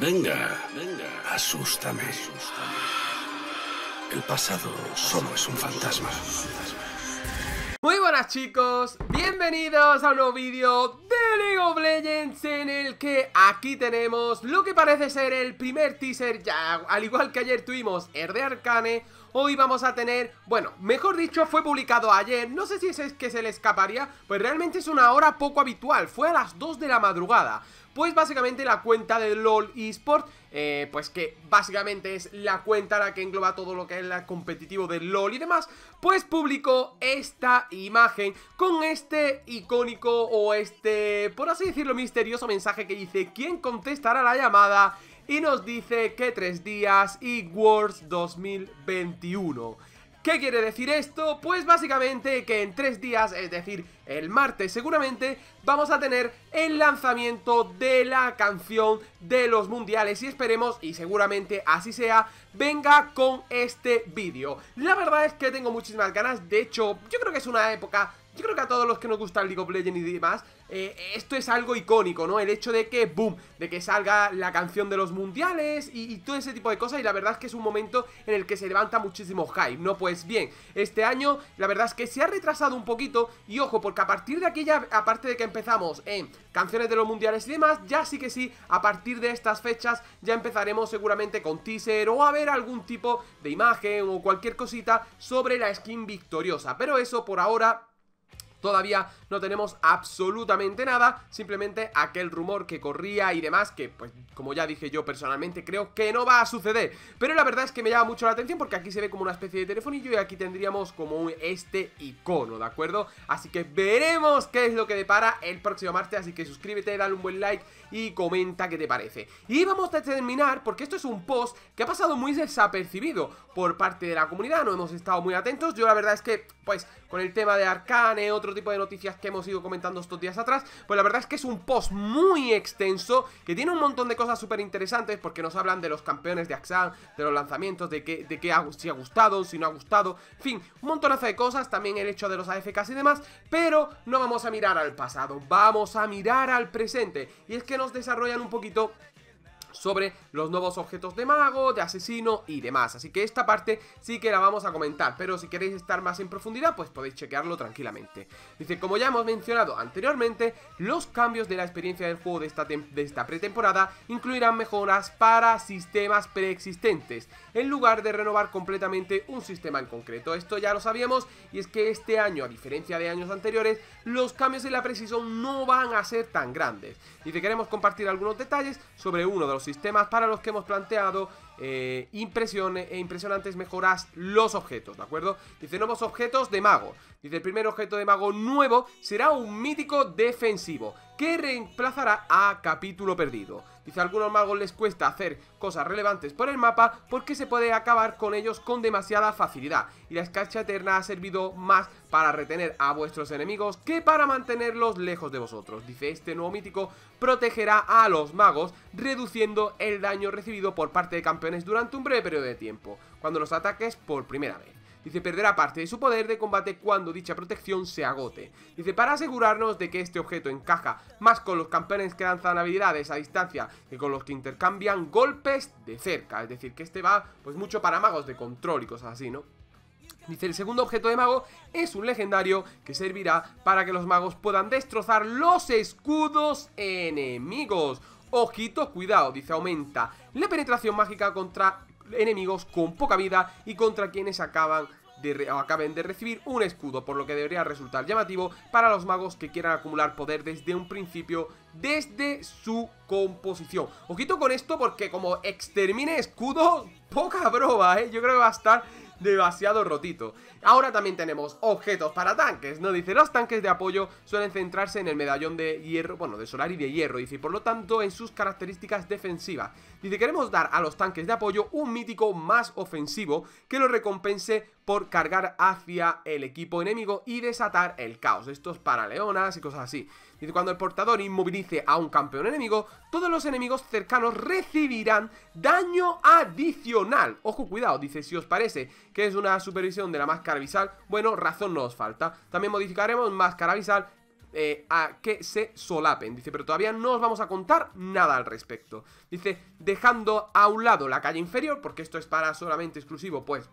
Venga, venga, asústame. El pasado solo es un fantasma. Muy buenas chicos, bienvenidos a un nuevo vídeo de League of Legends en el que aquí tenemos lo que parece ser el primer teaser ya, al igual que ayer tuvimos el de Arcane hoy vamos a tener, bueno, mejor dicho, fue publicado ayer, no sé si es que se le escaparía, pues realmente es una hora poco habitual, fue a las 2 de la madrugada pues básicamente la cuenta de LOL eSport, eh, pues que básicamente es la cuenta la que engloba todo lo que es la competitivo de LOL y demás, pues publicó esta imagen con este icónico o este, por así decirlo, misterioso mensaje que dice, ¿quién contestará la llamada? Y nos dice que tres días y Worlds 2021. ¿Qué quiere decir esto? Pues básicamente que en tres días, es decir, el martes seguramente, vamos a tener el lanzamiento de la canción de los mundiales y esperemos, y seguramente así sea, venga con este vídeo. La verdad es que tengo muchísimas ganas, de hecho, yo creo que es una época yo creo que a todos los que nos gusta el League of Legends y demás, eh, esto es algo icónico, ¿no? El hecho de que, boom, de que salga la canción de los mundiales y, y todo ese tipo de cosas. Y la verdad es que es un momento en el que se levanta muchísimo hype, ¿no? Pues bien, este año la verdad es que se ha retrasado un poquito. Y ojo, porque a partir de aquí ya, aparte de que empezamos en canciones de los mundiales y demás, ya sí que sí, a partir de estas fechas ya empezaremos seguramente con teaser o a ver algún tipo de imagen o cualquier cosita sobre la skin victoriosa. Pero eso por ahora Todavía no tenemos absolutamente nada, simplemente aquel rumor que corría y demás, que pues como ya dije yo personalmente creo que no va a suceder. Pero la verdad es que me llama mucho la atención porque aquí se ve como una especie de telefonillo y aquí tendríamos como este icono, ¿de acuerdo? Así que veremos qué es lo que depara el próximo martes, así que suscríbete, dale un buen like y comenta qué te parece. Y vamos a terminar porque esto es un post que ha pasado muy desapercibido por parte de la comunidad, no hemos estado muy atentos, yo la verdad es que pues con el tema de Arcane, otros tipo de noticias que hemos ido comentando estos días atrás, pues la verdad es que es un post muy extenso, que tiene un montón de cosas súper interesantes, porque nos hablan de los campeones de Axan, de los lanzamientos, de de que ha, si ha gustado, si no ha gustado, en fin, un montonazo de cosas, también el hecho de los AFKs y demás, pero no vamos a mirar al pasado, vamos a mirar al presente, y es que nos desarrollan un poquito sobre los nuevos objetos de mago, de asesino y demás. Así que esta parte sí que la vamos a comentar, pero si queréis estar más en profundidad, pues podéis chequearlo tranquilamente. Dice, como ya hemos mencionado anteriormente, los cambios de la experiencia del juego de esta, pretemporada incluirán mejoras para sistemas preexistentes, en lugar de renovar completamente un sistema en concreto. Esto ya lo sabíamos, y es que este año, a diferencia de años anteriores, los cambios en la precisión no van a ser tan grandes. Dice, queremos compartir algunos detalles sobre uno de los sistemas sistemas para los que hemos planteado eh, e impresionantes mejoras los objetos, ¿de acuerdo? Dice nuevos objetos de mago. Dice el primer objeto de mago nuevo será un mítico defensivo que reemplazará a capítulo perdido. Dice a algunos magos les cuesta hacer cosas relevantes por el mapa porque se puede acabar con ellos con demasiada facilidad y la escarcha eterna ha servido más para retener a vuestros enemigos que para mantenerlos lejos de vosotros. Dice este nuevo mítico protegerá a los magos reduciendo el daño recibido por parte de campeones durante un breve periodo de tiempo, cuando los ataques por primera vez. Dice, perderá parte de su poder de combate cuando dicha protección se agote. Dice, para asegurarnos de que este objeto encaja más con los campeones que lanzan habilidades a distancia que con los que intercambian golpes de cerca. Es decir, que este va pues mucho para magos de control y cosas así, ¿no? Dice, el segundo objeto de mago es un legendario que servirá para que los magos puedan destrozar los escudos enemigos. Ojito, cuidado, dice aumenta la penetración mágica contra enemigos con poca vida y contra quienes acaban de acaben de recibir un escudo, por lo que debería resultar llamativo para los magos que quieran acumular poder desde un principio, desde su composición. Ojito con esto porque como extermine escudo, poca broma, ¿eh? Yo creo que va a estar demasiado rotito. Ahora también tenemos objetos para tanques, ¿no? Dice, los tanques de apoyo suelen centrarse en el medallón de hierro, bueno, de solar y de hierro, dice, y por lo tanto en sus características defensivas. Dice, queremos dar a los tanques de apoyo un mítico más ofensivo que lo recompense por cargar hacia el equipo enemigo y desatar el caos. Esto es para leonas y cosas así. Dice, cuando el portador inmovilice a un campeón enemigo, todos los enemigos cercanos recibirán daño adicional. Ojo, cuidado, dice, si os parece que es una supervisión de la máscara visal, bueno, razón no os falta. También modificaremos máscara visal eh, a que se solapen. Dice, pero todavía no os vamos a contar nada al respecto. Dice, dejando a un lado la calle inferior, porque esto es para solamente exclusivo, pues,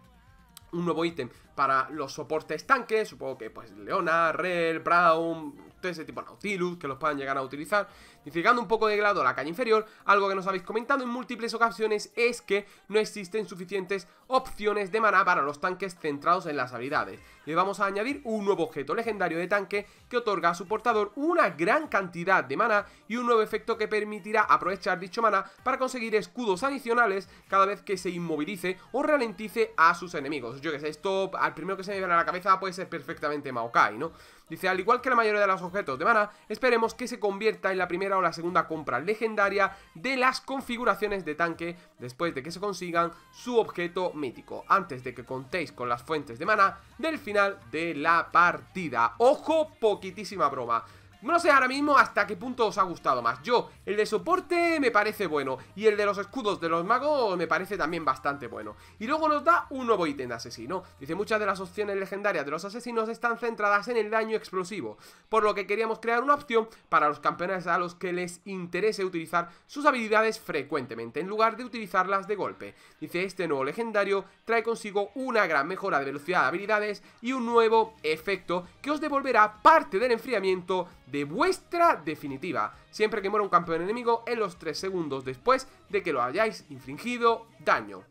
un nuevo ítem para los soportes tanques, supongo que pues Leona, Rell, Brown, ese tipo Nautilus, que los puedan llegar a utilizar. llegando un poco de grado la calle inferior, algo que nos habéis comentado en múltiples ocasiones es que no existen suficientes opciones de mana para los tanques centrados en las habilidades. Le vamos a añadir un nuevo objeto legendario de tanque que otorga a su portador una gran cantidad de mana y un nuevo efecto que permitirá aprovechar dicho mana para conseguir escudos adicionales cada vez que se inmovilice o ralentice a sus enemigos. Yo que sé, esto al primero que se me viene a la cabeza puede ser perfectamente Maokai, ¿no? Dice, al igual que la mayoría de los objetos de mana, esperemos que se convierta en la primera o la segunda compra legendaria de las configuraciones de tanque después de que se consigan su objeto mítico, antes de que contéis con las fuentes de mana del final de la partida. ¡Ojo, poquitísima broma! No sé ahora mismo hasta qué punto os ha gustado más. Yo, el de soporte me parece bueno. Y el de los escudos de los magos me parece también bastante bueno. Y luego nos da un nuevo ítem de asesino. Dice, muchas de las opciones legendarias de los asesinos están centradas en el daño explosivo. Por lo que queríamos crear una opción para los campeones a los que les interese utilizar sus habilidades frecuentemente. En lugar de utilizarlas de golpe. Dice, este nuevo legendario trae consigo una gran mejora de velocidad de habilidades y un nuevo efecto que os devolverá parte del enfriamiento de vuestra definitiva, siempre que muera un campeón enemigo en los 3 segundos después de que lo hayáis infringido daño.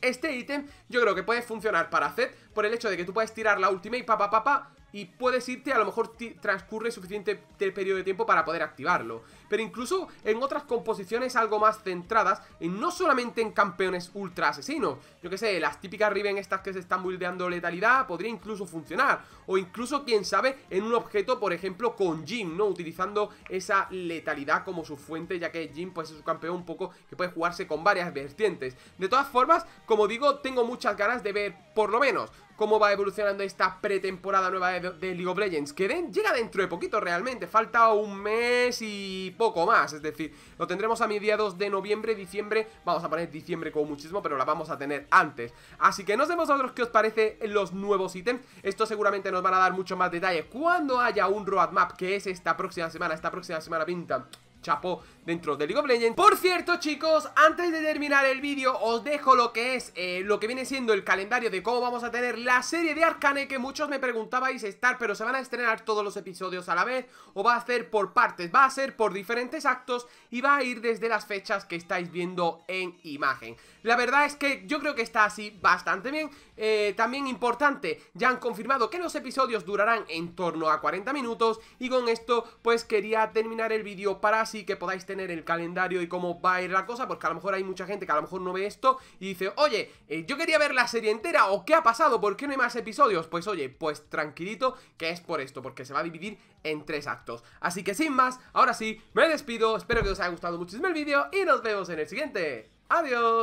Este ítem yo creo que puede funcionar para Zed por el hecho de que tú puedes tirar la ultimate pa pa pa pa y puedes irte, a lo mejor transcurre suficiente periodo de tiempo para poder activarlo. Pero incluso en otras composiciones algo más centradas, en no solamente en campeones ultra asesinos, yo que sé, las típicas Riven estas que se están buildeando letalidad, podría incluso funcionar. O incluso, quién sabe, en un objeto, por ejemplo, con Jim, ¿no? Utilizando esa letalidad como su fuente, ya que Jim pues es un campeón un poco que puede jugarse con varias vertientes. De todas formas, como digo, tengo muchas ganas de ver, por lo menos, cómo va evolucionando esta pretemporada nueva de, League of Legends, que llega dentro de poquito realmente, falta un mes y poco más, es decir, lo tendremos a mediados de noviembre, diciembre, vamos a poner diciembre como muchísimo, pero la vamos a tener antes. Así que no sé vosotros qué os parece los nuevos ítems, esto seguramente nos van a dar mucho más detalle cuando haya un roadmap, que es esta próxima semana, esta próxima semana pinta chapó dentro de League of Legends Por cierto chicos, antes de terminar el vídeo os dejo lo que es, eh, lo que viene siendo el calendario de cómo vamos a tener la serie de Arcane Que muchos me preguntabais estar, pero se van a estrenar todos los episodios a la vez O va a ser por partes, va a ser por diferentes actos y va a ir desde las fechas que estáis viendo en imagen La verdad es que yo creo que está así bastante bien eh, También importante, ya han confirmado que los episodios durarán en torno a 40 minutos Y con esto pues quería terminar el vídeo para así que podáis tener el calendario y cómo va a ir la cosa, porque a lo mejor hay mucha gente que a lo mejor no ve esto y dice, oye, eh, yo quería ver la serie entera o qué ha pasado, ¿por qué no hay más episodios? Pues oye, pues tranquilito que es por esto, porque se va a dividir en tres actos. Así que sin más, ahora sí, me despido, espero que os haya gustado muchísimo el vídeo y nos vemos en el siguiente. ¡Adiós!